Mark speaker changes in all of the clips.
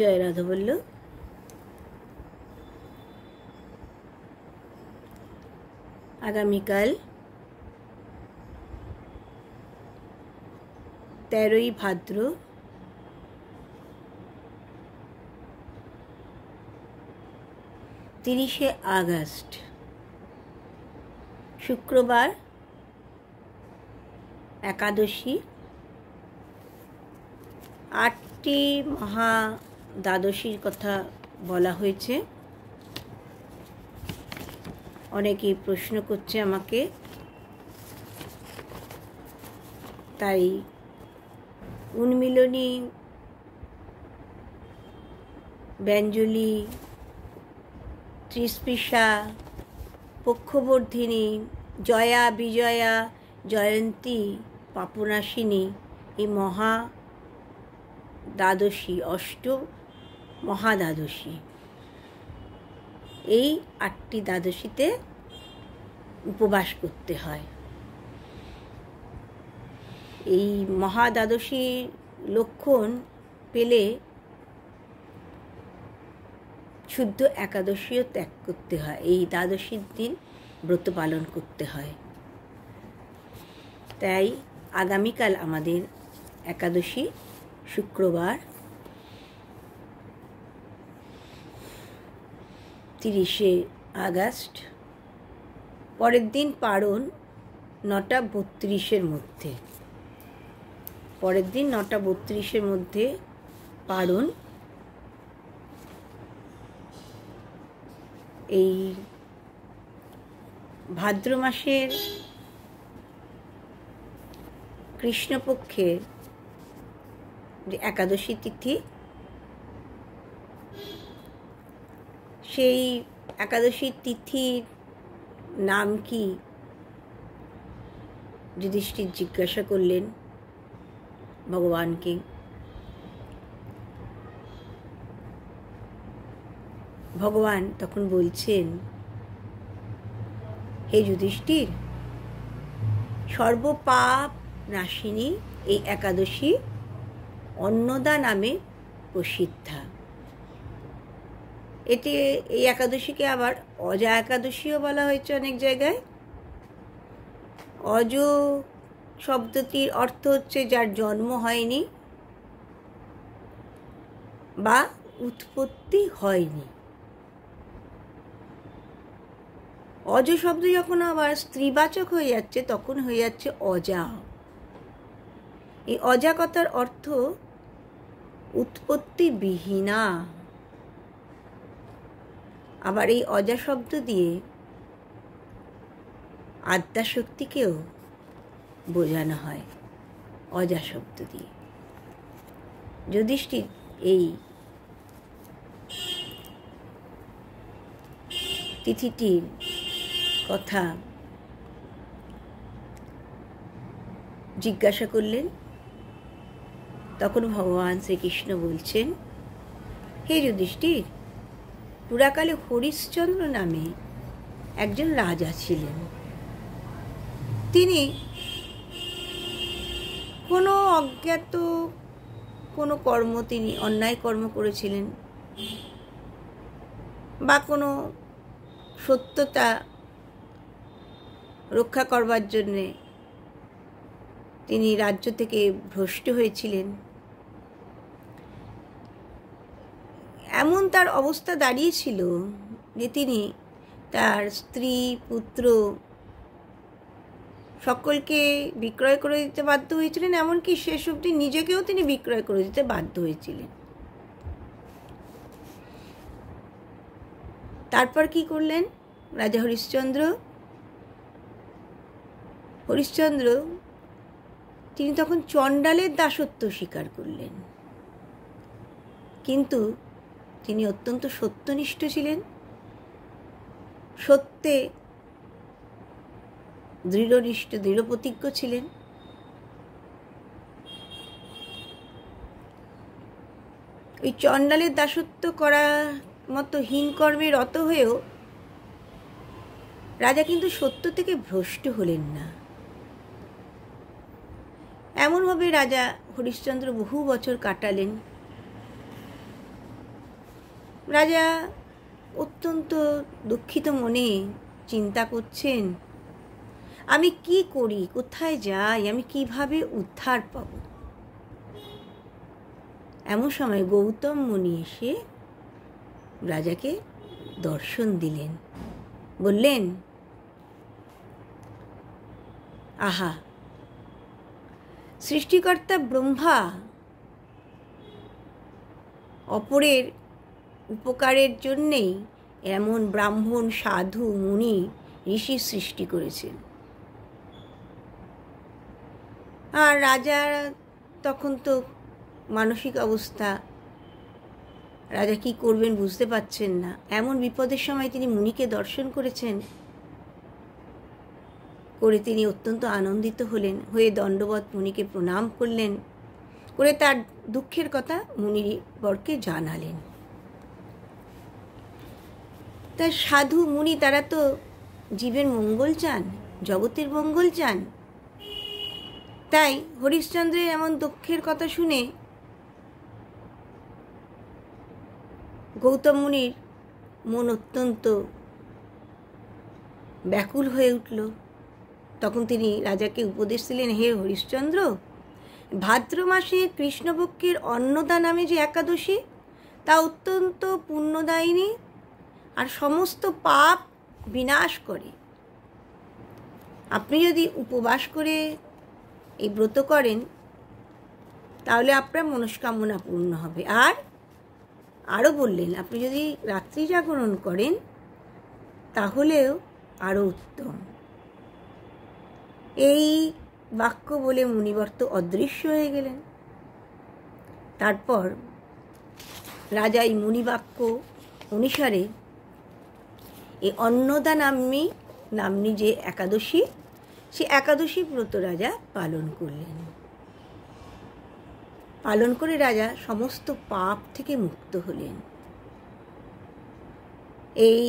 Speaker 1: জয় রাধা বলল আগামীকাল তেরোই ভাদ্র তিরিশে আগস্ট শুক্রবার একাদশী আটটি মহা দ্বাদশীর কথা বলা হয়েছে অনেকেই প্রশ্ন করছে আমাকে তাই উন্মিলনী ব্যঞ্জলি ত্রিস্পৃশা পক্ষবর্ধিনী জয়া বিজয়া জয়ন্তী পাপনাশিনী এই মহা দ্বাদশী অষ্ট মহাদ্বাদশী এই আটটি দ্বাদশীতে উপবাস করতে হয় এই মহাদ্বাদশীর লক্ষণ পেলে শুদ্ধ একাদশীও ত্যাগ করতে হয় এই দ্বাদশীর দিন ব্রত পালন করতে হয় তাই আগামীকাল আমাদের একাদশী শুক্রবার তিরিশে আগস্ট পরের দিন পারণ নটা বত্রিশের মধ্যে পরের দিন নটা বত্রিশের মধ্যে পারণ এই ভাদ্র মাসের কৃষ্ণপক্ষের একাদশী তিথি সেই একাদশীর তিথির নাম কি যুধিষ্ঠির জিজ্ঞাসা করলেন ভগবানকে ভগবান তখন বলছেন হে যুধিষ্ঠির সর্বপাপ নাশিনী এই একাদশী অন্নদা নামে প্রসিদ্ধা এটি এই একাদশীকে আবার অজা একাদশীও বলা হয়েছে অনেক জায়গায় অজ শব্দটির অর্থ হচ্ছে যার জন্ম হয়নি বা উৎপত্তি হয়নি অজ শব্দ যখন আবার স্ত্রীবাচক হয়ে যাচ্ছে তখন হয়ে যাচ্ছে অজা এই অজা কথার অর্থ উৎপত্তিবিহীনা আবার এই অজা শব্দ দিয়ে আত্মা শক্তিকেও বোঝানো হয় অজা শব্দ দিয়ে যুধিষ্ঠির এই তিথিটির কথা জিজ্ঞাসা করলেন তখন ভগবান শ্রীকৃষ্ণ বলছেন হে যুধিষ্ঠির পুরাকালে হরিশ্চন্দ্র নামে একজন রাজা ছিলেন তিনি কোনো অজ্ঞাত কোনো কর্ম তিনি অন্যায় কর্ম করেছিলেন বা কোনো সত্যতা রক্ষা করবার জন্যে তিনি রাজ্য থেকে ভ্রষ্ট হয়েছিলেন এমন তার অবস্থা দাঁড়িয়েছিল যে তিনি তার স্ত্রী পুত্র সকলকে বিক্রয় করে দিতে বাধ্য হয়েছিলেন এমনকি শেষ অবধি নিজেকেও তিনি বিক্রয় করে দিতে বাধ্য হয়েছিলেন তারপর কি করলেন রাজা হরিশ্চন্দ্র হরিশ্চন্দ্র তিনি তখন চণ্ডালের দাসত্ব স্বীকার করলেন কিন্তু তিনি অত্যন্ত সত্যনিষ্ঠ ছিলেন সত্যে দৃঢ়নিষ্ঠ দৃঢ় প্রতিজ্ঞ ছিলেন ওই চণ্ডালের দাসত্ব করা মতো হীনকর্মে রত হয়েও রাজা কিন্তু সত্য থেকে ভ্রষ্ট হলেন না এমনভাবে রাজা হরিশ্চন্দ্র বহু বছর কাটালেন রাজা অত্যন্ত দুঃখিত মনে চিন্তা করছেন আমি কি করি কোথায় যাই আমি কিভাবে উদ্ধার পাব এমন সময় গৌতম মুনি এসে রাজাকে দর্শন দিলেন বললেন আহা সৃষ্টিকর্তা ব্রহ্মা অপরের উপকারের জন্যেই এমন ব্রাহ্মণ সাধু মুনি ঋষি সৃষ্টি করেছেন আর রাজা তখন তো মানসিক অবস্থা রাজা কি করবেন বুঝতে পারছেন না এমন বিপদের সময় তিনি মুনিকে দর্শন করেছেন করে তিনি অত্যন্ত আনন্দিত হলেন হয়ে দণ্ডবত মুনিকে প্রণাম করলেন করে তার দুঃখের কথা মুনিবরকে জানালেন তা সাধু মুনি তারা তো জীবের মঙ্গল চান জগতের মঙ্গল চান তাই হরিশ্চন্দ্রের এমন দুঃখের কথা শুনে গৌতম মুনির মন অত্যন্ত ব্যাকুল হয়ে উঠল তখন তিনি রাজাকে উপদেশ দিলেন হে হরিশ্চন্দ্র ভাদ্র মাসে কৃষ্ণপক্ষের অন্নদা নামে যে একাদশী তা অত্যন্ত পুণ্যদায়িনী আর সমস্ত পাপ বিনাশ করে আপনি যদি উপবাস করে এই ব্রত করেন তাহলে আপনার মনস্কামনা পূর্ণ হবে আর আরও বললেন আপনি যদি রাত্রি জাগরণ করেন তাহলেও আরও উত্তম এই বাক্য বলে মুনিবর্ত অদৃশ্য হয়ে গেলেন তারপর রাজা এই মুনিবাক্য অনুসারে এই অন্নদা নাম্নি নাম্নী যে একাদশী সে একাদশী ব্রত রাজা পালন করলেন পালন করে রাজা সমস্ত পাপ থেকে মুক্ত হলেন এই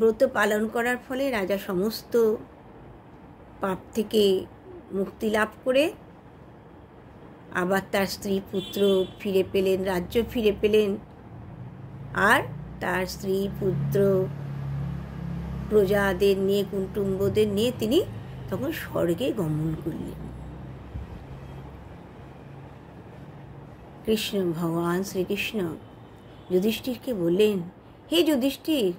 Speaker 1: ব্রত পালন করার ফলে রাজা সমস্ত পাপ থেকে মুক্তি লাভ করে আবার তার স্ত্রী পুত্র ফিরে পেলেন রাজ্য ফিরে পেলেন আর তার স্ত্রী পুত্র প্রজাদের নিয়ে কুটুম্বদের নিয়ে তিনি তখন স্বর্গে গমন করলেন কৃষ্ণ ভগবান শ্রীকৃষ্ণ যুধিষ্ঠিরকে বললেন হে যুধিষ্ঠির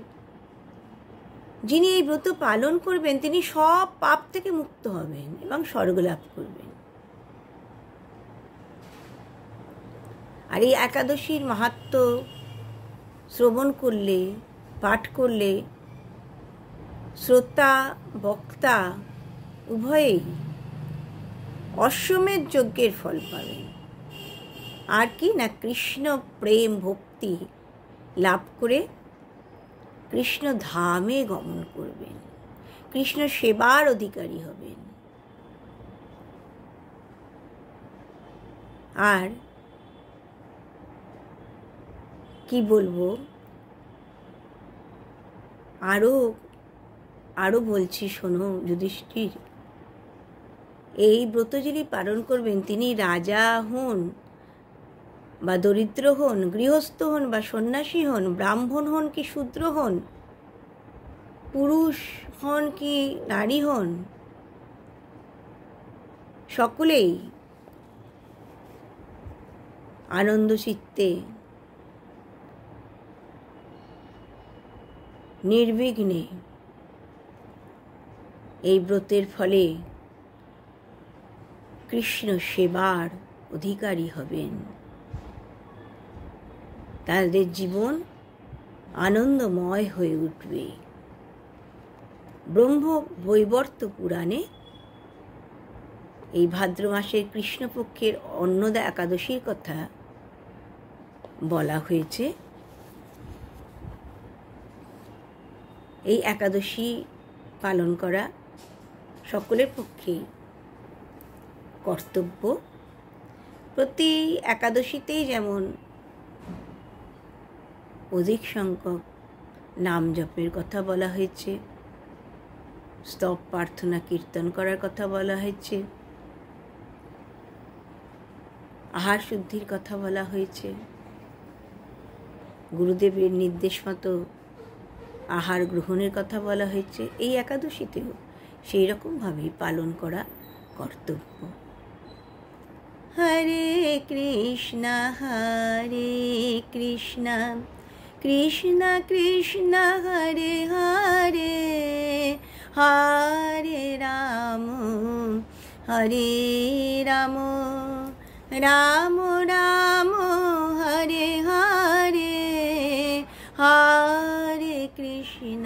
Speaker 1: যিনি এই ব্রত পালন করবেন তিনি সব পাপ থেকে মুক্ত হবেন এবং স্বর্গ লাভ করবেন আর এই একাদশীর মাহাত্ম শ্রবণ করলে পাঠ করলে শ্রোতা বক্তা উভয়েই অশ্বমের যজ্ঞের ফল পাবেন আর কি না কৃষ্ণ প্রেম ভক্তি লাভ করে কৃষ্ণ ধামে গমন করবেন কৃষ্ণ সেবার অধিকারী হবেন আর কি বলবো আরও আরও বলছি শোনো যুধিষ্ঠির এই ব্রত যিনি পালন করবেন তিনি রাজা হন বা দরিদ্র হন গৃহস্থ হন বা সন্ন্যাসী হন ব্রাহ্মণ হন কি শূদ্র হন পুরুষ হন কি নারী হন সকলেই আনন্দ চিত্তে নির্বিঘ্নে এই ব্রতের ফলে কৃষ্ণ সেবার অধিকারী হবেন তাদের জীবন আনন্দময় হয়ে উঠবে ব্রহ্ম বৈবর্ত পুরাণে এই ভাদ্র মাসের কৃষ্ণপক্ষের অন্নদা একাদশীর কথা বলা হয়েছে এই একাদশী পালন করা সকলের পক্ষে কর্তব্য প্রতি একাদশীতেই যেমন অধিক সংখ্যক নাম জপের কথা বলা হয়েছে স্তব প্রার্থনা কীর্তন করার কথা বলা হয়েছে আহার শুদ্ধির কথা বলা হয়েছে গুরুদেবের নির্দেশ মতো আহার গ্রহণের কথা বলা হয়েছে এই একাদশীতেও সেই রকমভাবেই পালন করা কর্তব্য হরে কৃষ্ণ হরে কৃষ্ণ কৃষ্ণ কৃষ্ণ হরে হরে হরে রাম হরে রাম রাম রাম হরে হরে হরে কৃষ্ণ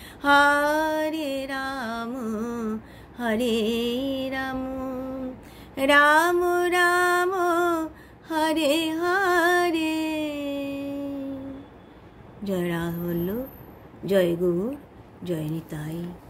Speaker 1: হরে রাম হরে রাম রাম রাম হরে হরে জয় রাহুল জয় গুরু জয় নিতাই